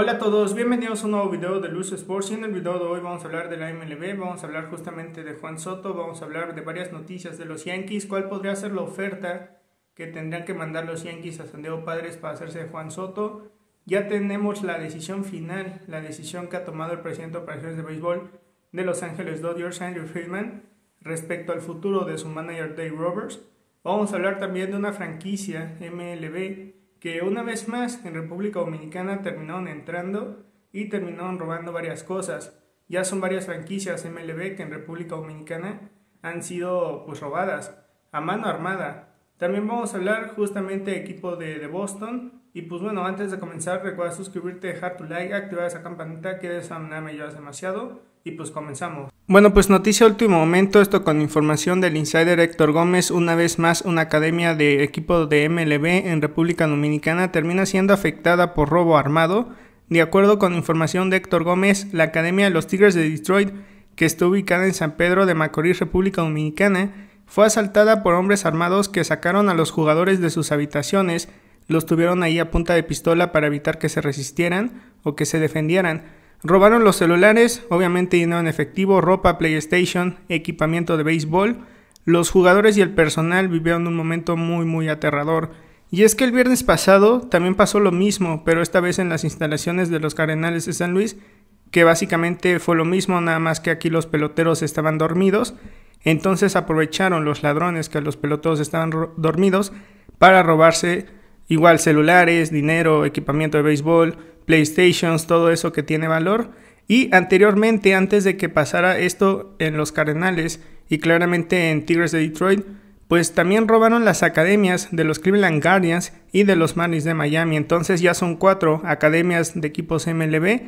Hola a todos, bienvenidos a un nuevo video de Luz Sports y en el video de hoy vamos a hablar de la MLB, vamos a hablar justamente de Juan Soto, vamos a hablar de varias noticias de los Yankees, cuál podría ser la oferta que tendrían que mandar los Yankees a San Diego Padres para hacerse de Juan Soto. Ya tenemos la decisión final, la decisión que ha tomado el presidente de operaciones de béisbol de Los Ángeles Dodgers, Andrew Friedman, respecto al futuro de su manager Dave Roberts. Vamos a hablar también de una franquicia MLB que una vez más en República Dominicana terminaron entrando y terminaron robando varias cosas. Ya son varias franquicias MLB que en República Dominicana han sido pues robadas a mano armada. También vamos a hablar justamente de equipo de, de Boston y pues bueno, antes de comenzar, recuerda suscribirte, dejar tu like, activar esa campanita que de esa manera me ayudas demasiado. Y pues comenzamos. Bueno, pues noticia último momento, esto con información del insider Héctor Gómez, una vez más una academia de equipo de MLB en República Dominicana termina siendo afectada por robo armado. De acuerdo con información de Héctor Gómez, la Academia de los Tigres de Detroit, que está ubicada en San Pedro de Macorís, República Dominicana, fue asaltada por hombres armados que sacaron a los jugadores de sus habitaciones los tuvieron ahí a punta de pistola para evitar que se resistieran o que se defendieran. Robaron los celulares, obviamente dinero en efectivo, ropa, PlayStation, equipamiento de béisbol. Los jugadores y el personal vivieron un momento muy muy aterrador. Y es que el viernes pasado también pasó lo mismo, pero esta vez en las instalaciones de los Cardenales de San Luis, que básicamente fue lo mismo, nada más que aquí los peloteros estaban dormidos. Entonces aprovecharon los ladrones que los peloteros estaban dormidos para robarse Igual celulares, dinero, equipamiento de béisbol, PlayStations, todo eso que tiene valor. Y anteriormente, antes de que pasara esto en los Cardenales y claramente en Tigres de Detroit, pues también robaron las academias de los Cleveland Guardians y de los Marlins de Miami. Entonces ya son cuatro academias de equipos MLB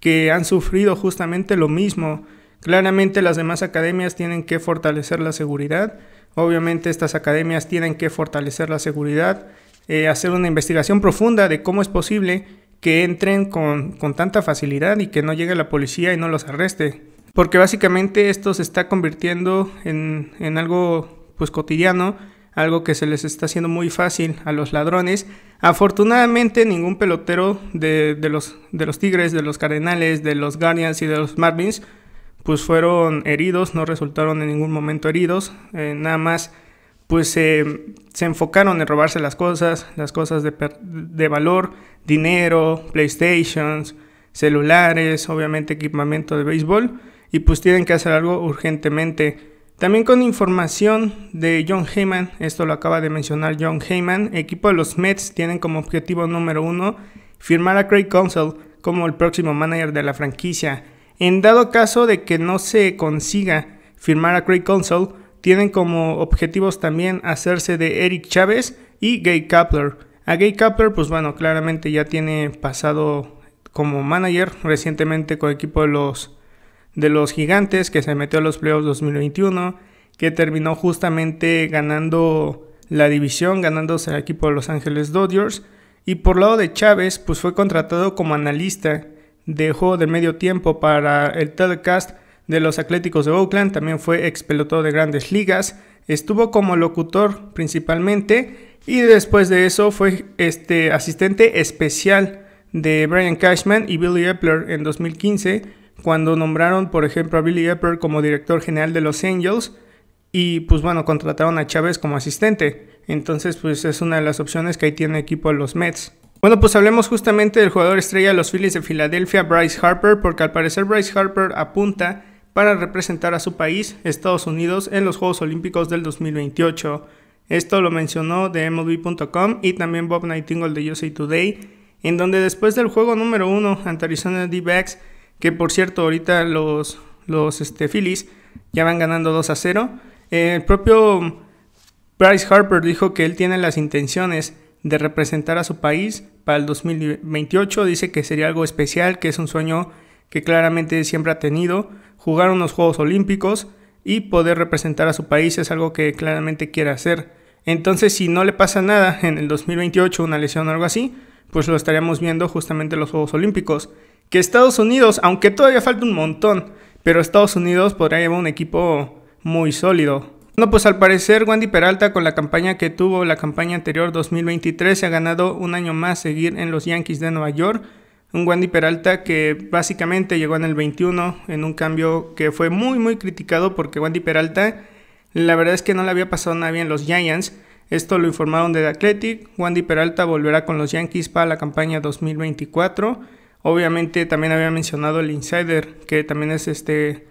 que han sufrido justamente lo mismo. Claramente las demás academias tienen que fortalecer la seguridad. Obviamente estas academias tienen que fortalecer la seguridad. Eh, hacer una investigación profunda de cómo es posible que entren con, tanta facilidad y que no llegue la policía y no los arreste. Porque básicamente esto se está convirtiendo en, algo pues cotidiano, algo que se les está haciendo muy fácil a los ladrones. Afortunadamente ningún pelotero de, los, de los Tigres, de los Cardenales, de los Guardians y de los Marlins pues fueron heridos, no resultaron en ningún momento heridos, eh, nada más pues eh, se enfocaron en robarse las cosas, las cosas de, valor, dinero, Playstation, celulares, obviamente equipamiento de béisbol, y pues tienen que hacer algo urgentemente. También con información de John Heyman, esto lo acaba de mencionar John Heyman, equipo de los Mets tienen como objetivo número uno firmar a Craig Console como el próximo manager de la franquicia. En dado caso de que no se consiga firmar a Craig Console tienen como objetivos también hacerse de Eric Chávez y Gay Kapler. A Gay Kapler, pues bueno, claramente ya tiene pasado como manager recientemente con el equipo de los, de los gigantes que se metió a los playoffs 2021, que terminó justamente ganando la división, ganándose el equipo de Los Ángeles Dodgers. Y por lado de Chávez, pues fue contratado como analista de juego de medio tiempo para el telecast de los Atléticos de Oakland, también fue ex de grandes ligas, estuvo como locutor principalmente y después de eso fue este asistente especial de Brian Cashman y Billy Epler en 2015 cuando nombraron por ejemplo a Billy Epler como director general de Los Angels y pues bueno contrataron a Chávez como asistente entonces pues es una de las opciones que ahí tiene equipo los Mets bueno, pues hablemos justamente del jugador estrella de los Phillies de Filadelfia, Bryce Harper, porque al parecer Bryce Harper apunta para representar a su país, Estados Unidos, en los Juegos Olímpicos del 2028. Esto lo mencionó de MLB.com y también Bob Nightingale de USA Today, en donde después del juego número uno, ante Arizona d que por cierto ahorita los, los este, Phillies ya van ganando 2 a 0, el propio Bryce Harper dijo que él tiene las intenciones de representar a su país para el 2028, dice que sería algo especial, que es un sueño que claramente siempre ha tenido, jugar unos Juegos Olímpicos y poder representar a su país es algo que claramente quiere hacer. Entonces, si no le pasa nada en el 2028, una lesión o algo así, pues lo estaríamos viendo justamente en los Juegos Olímpicos. Que Estados Unidos, aunque todavía falta un montón, pero Estados Unidos podría llevar un equipo muy sólido. no pues al parecer Wendy Peralta con la campaña que tuvo la campaña anterior 2023 se ha ganado un año más seguir en los Yankees de Nueva York un Wandy Peralta que básicamente llegó en el 21 en un cambio que fue muy muy criticado porque Wandy Peralta la verdad es que no le había pasado nada bien los Giants. Esto lo informaron de The Athletic. Wandy Peralta volverá con los Yankees para la campaña 2024. Obviamente también había mencionado el insider que también es este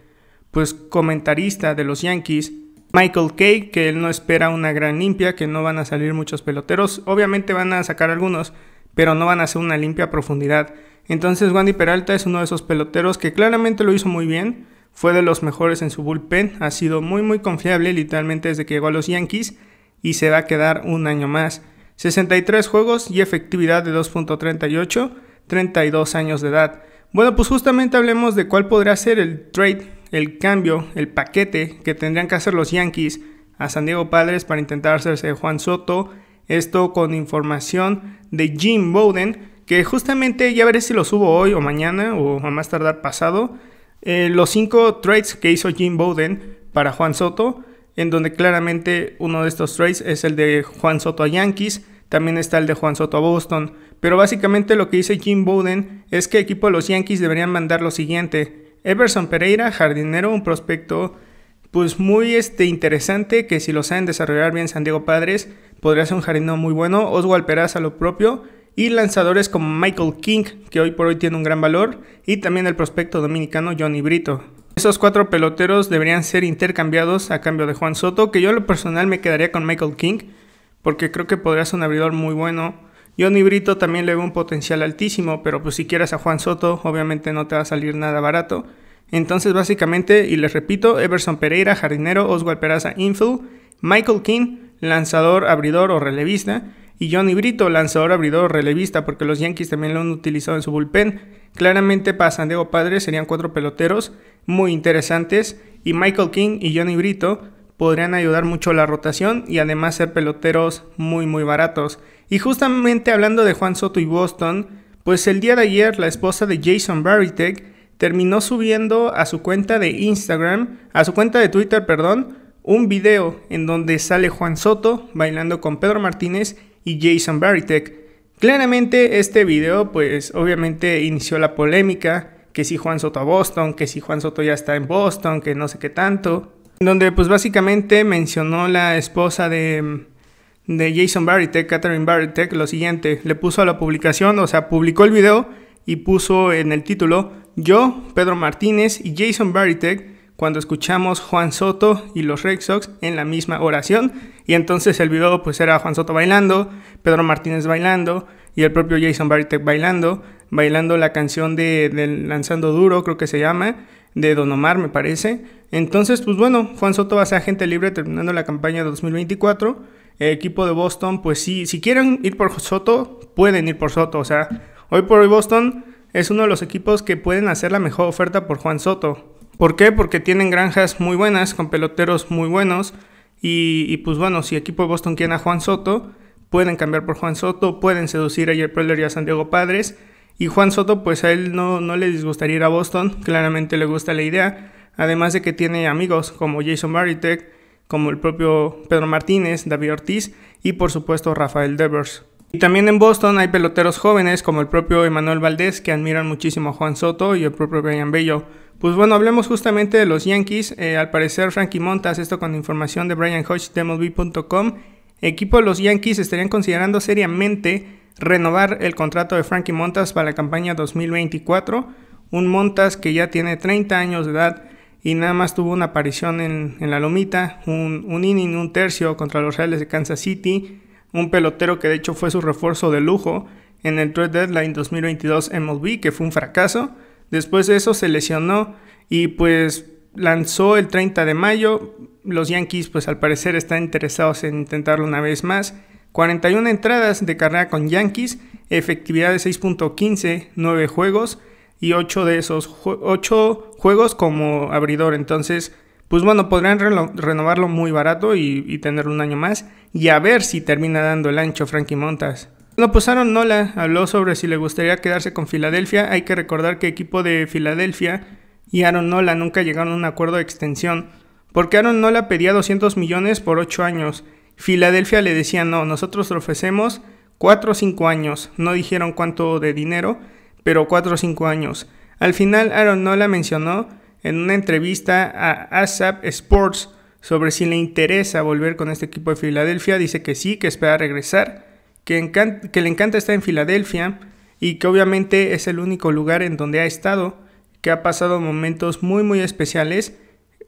pues comentarista de los Yankees. Michael Kay, que él no espera una gran limpia, que no van a salir muchos peloteros. Obviamente van a sacar algunos, pero no van a hacer una limpia profundidad. Entonces Wandy Peralta es uno de esos peloteros que claramente lo hizo muy bien, fue de los mejores en su bullpen, ha sido muy muy confiable literalmente desde que llegó a los Yankees y se va a quedar un año más. 63 juegos y efectividad de 2.38, 32 años de edad. Bueno, pues justamente hablemos de cuál podría ser el trade, el cambio, el paquete que tendrían que hacer los Yankees a San Diego Padres para intentar hacerse Juan Soto, esto con información de Jim Bowden, que justamente ya veré si lo subo hoy o mañana o a más tardar pasado. Eh, los cinco trades que hizo Jim Bowden para Juan Soto, en donde claramente uno de estos trades es el de Juan Soto a Yankees, también está el de Juan Soto a Boston. Pero básicamente lo que dice Jim Bowden es que el equipo de los Yankees deberían mandar lo siguiente: Everson Pereira, jardinero, un prospecto pues muy este, interesante que si lo saben desarrollar bien San Diego Padres, podría ser un jardinero muy bueno. Oswald Peraza lo propio. Y lanzadores como Michael King, que hoy por hoy tiene un gran valor. Y también el prospecto dominicano Johnny Brito. Esos cuatro peloteros deberían ser intercambiados a cambio de Juan Soto, que yo en lo personal me quedaría con Michael King, porque creo que podría ser un abridor muy bueno. Johnny Brito también le ve un potencial altísimo, pero pues si quieres a Juan Soto, obviamente no te va a salir nada barato. Entonces, básicamente, y les repito, Everson Pereira, jardinero, Oswald Peraza, infield, Michael King, lanzador, abridor o relevista, y Johnny Brito, lanzador, abridor o relevista, porque los Yankees también lo han utilizado en su bullpen. Claramente para San Diego Padres serían cuatro peloteros muy interesantes, y Michael King y Johnny Brito podrían ayudar mucho a la rotación y además ser peloteros muy muy baratos. Y justamente hablando de Juan Soto y Boston, pues el día de ayer la esposa de Jason Baritek terminó subiendo a su cuenta de Instagram, a su cuenta de Twitter, perdón, un video en donde sale Juan Soto bailando con Pedro Martínez y Jason Baritek. Claramente este video pues obviamente inició la polémica, que si Juan Soto a Boston, que si Juan Soto ya está en Boston, que no sé qué tanto, donde pues básicamente mencionó la esposa de de Jason Baritek, Catherine Baritek, lo siguiente, le puso a la publicación, o sea, publicó el video y puso en el título yo, Pedro Martínez y Jason Baritek cuando escuchamos Juan Soto y los Red Sox en la misma oración y entonces el video pues era Juan Soto bailando, Pedro Martínez bailando y el propio Jason Baritek bailando, bailando la canción de, Lanzando Duro creo que se llama, de Don Omar me parece. Entonces pues bueno, Juan Soto va a ser agente libre terminando la campaña de 2024. El equipo de Boston pues sí, si quieren ir por Soto, pueden ir por Soto, o sea, hoy por hoy Boston es uno de los equipos que pueden hacer la mejor oferta por Juan Soto. ¿Por qué? Porque tienen granjas muy buenas, con peloteros muy buenos. Y, pues bueno, si equipo de Boston quiere a Juan Soto, pueden cambiar por Juan Soto, pueden seducir a Jerry Preller y a Diego Padres. Y Juan Soto, pues a él no, le disgustaría ir a Boston, claramente le gusta la idea. Además de que tiene amigos como Jason Baritek, como el propio Pedro Martínez, David Ortiz y por supuesto Rafael Devers. Y también en Boston hay peloteros jóvenes como el propio Emanuel Valdés que admiran muchísimo a Juan Soto y el propio Brian Bello. Pues bueno, hablemos justamente de los Yankees. Eh, al parecer, Frankie Montas, esto con información de Brian Hodge equipo de los Yankees estarían considerando seriamente renovar el contrato de Frankie Montas para la campaña 2024. Un Montas que ya tiene 30 años de edad y nada más tuvo una aparición en, la lomita, un, un inning, un tercio contra los Reales de Kansas City un pelotero que de hecho fue su refuerzo de lujo en el Trade Deadline 2022 MLB, que fue un fracaso. Después de eso se lesionó y pues lanzó el 30 de mayo. Los Yankees pues al parecer están interesados en intentarlo una vez más. 41 entradas de carrera con Yankees, efectividad de 6.15, 9 juegos y 8 de esos 8 juegos como abridor. Entonces pues bueno, podrían renovarlo muy barato y, tener un año más y a ver si termina dando el ancho Frankie Montas. Bueno, pues Aaron Nola habló sobre si le gustaría quedarse con Filadelfia. Hay que recordar que equipo de Filadelfia y Aaron Nola nunca llegaron a un acuerdo de extensión, porque Aaron Nola pedía 200 millones por 8 años. Filadelfia le decía no, nosotros te ofrecemos 4 o 5 años. No dijeron cuánto de dinero, pero 4 o 5 años. Al final Aaron Nola mencionó en una entrevista a ASAP Sports sobre si le interesa volver con este equipo de Filadelfia. Dice que sí, que espera regresar, que, le encanta estar en Filadelfia y que obviamente es el único lugar en donde ha estado, que ha pasado momentos muy muy especiales,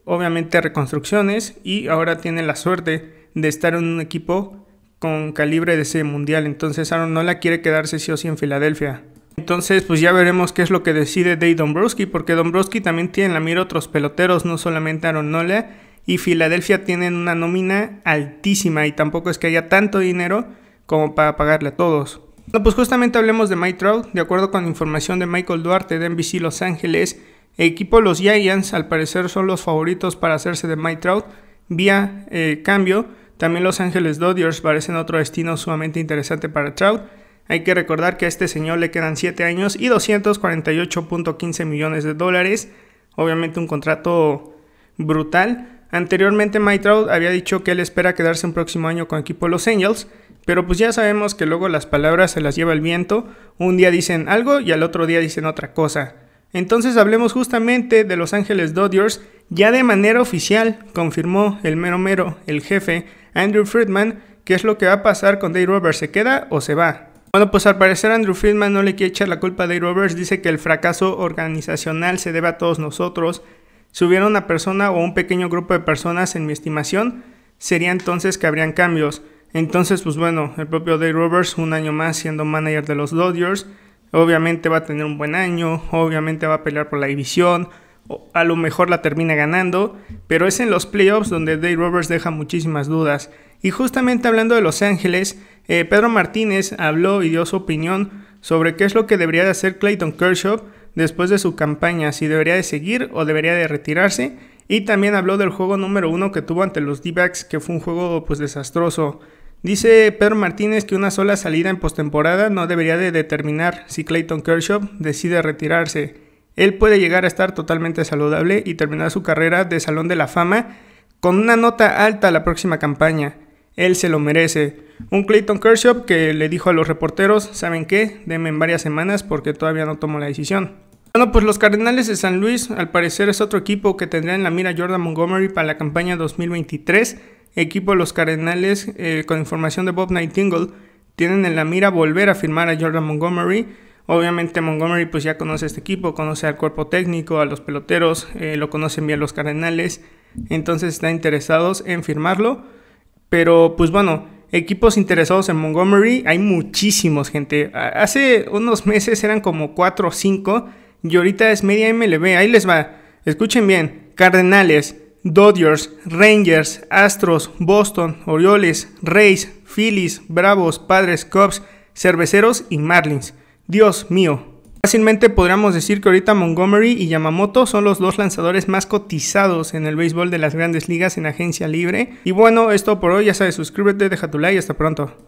obviamente reconstrucciones y ahora tiene la suerte de estar en un equipo con calibre de ese mundial. Entonces Aaron no la quiere quedarse sí o sí en Filadelfia. Entonces, pues ya veremos qué es lo que decide Dave Dombrowski, porque Dombrowski también tiene en la mira otros peloteros, no solamente Aaron Nola, y Filadelfia tienen una nómina altísima y tampoco es que haya tanto dinero como para pagarle a todos. No, pues justamente hablemos de Mike Trout, de acuerdo con información de Michael Duarte de NBC Los Ángeles, equipo los Giants al parecer son los favoritos para hacerse de Mike Trout vía eh, cambio. También Los Ángeles Dodgers parecen otro destino sumamente interesante para Trout. Hay que recordar que a este señor le quedan 7 años y 248.15 millones de dólares. Obviamente un contrato brutal. Anteriormente Mike había dicho que él espera quedarse un próximo año con el equipo de Los Angels, pero pues ya sabemos que luego las palabras se las lleva el viento. Un día dicen algo y al otro día dicen otra cosa. Entonces hablemos justamente de Los Ángeles Dodgers. Ya de manera oficial confirmó el mero mero, el jefe, Andrew Friedman, qué es lo que va a pasar con Dave Roberts. ¿Se queda o se va? Bueno, pues al parecer Andrew Friedman no le quiere echar la culpa a Dave Roberts, dice que el fracaso organizacional se debe a todos nosotros. Si hubiera una persona o un pequeño grupo de personas, en mi estimación, sería entonces que habrían cambios. Entonces, pues bueno, el propio Dave Roberts, un año más siendo manager de los Dodgers, obviamente va a tener un buen año, obviamente va a pelear por la división, a lo mejor la termina ganando, pero es en los playoffs donde Dave Roberts deja muchísimas dudas. Y justamente hablando de Los Ángeles, eh, Pedro Martínez habló y dio su opinión sobre qué es lo que debería de hacer Clayton Kershaw después de su campaña, si debería de seguir o debería de retirarse. Y también habló del juego número uno que tuvo ante los D-backs, que fue un juego pues desastroso. Dice Pedro Martínez que una sola salida en postemporada no debería de determinar si Clayton Kershaw decide retirarse. Él puede llegar a estar totalmente saludable y terminar su carrera de Salón de la Fama con una nota alta la próxima campaña. Él se lo merece. Un Clayton Kershaw que le dijo a los reporteros, ¿saben qué? deme en varias semanas porque todavía no tomo la decisión. Bueno, pues los Cardenales de San Luis al parecer es otro equipo que tendría en la mira Jordan Montgomery para la campaña 2023. Equipo de los Cardenales, eh, con información de Bob Nightingale, tienen en la mira volver a firmar a Jordan Montgomery Obviamente Montgomery pues ya conoce este equipo, conoce al cuerpo técnico, a los peloteros, eh, lo conocen bien los Cardenales, entonces están interesados en firmarlo. Pero pues bueno, equipos interesados en Montgomery hay muchísimos, gente. Hace unos meses eran como 4 o 5 y ahorita es media MLB. Ahí les va. Escuchen bien. Cardenales, Dodgers, Rangers, Astros, Boston, Orioles, Rays, Phillies, Bravos, Padres, Cubs, Cerveceros y Marlins. Dios mío. Fácilmente podríamos decir que ahorita Montgomery y Yamamoto son los dos lanzadores más cotizados en el béisbol de las grandes ligas en agencia libre. Y bueno, esto por hoy, ya sabes, suscríbete, deja tu like y hasta pronto.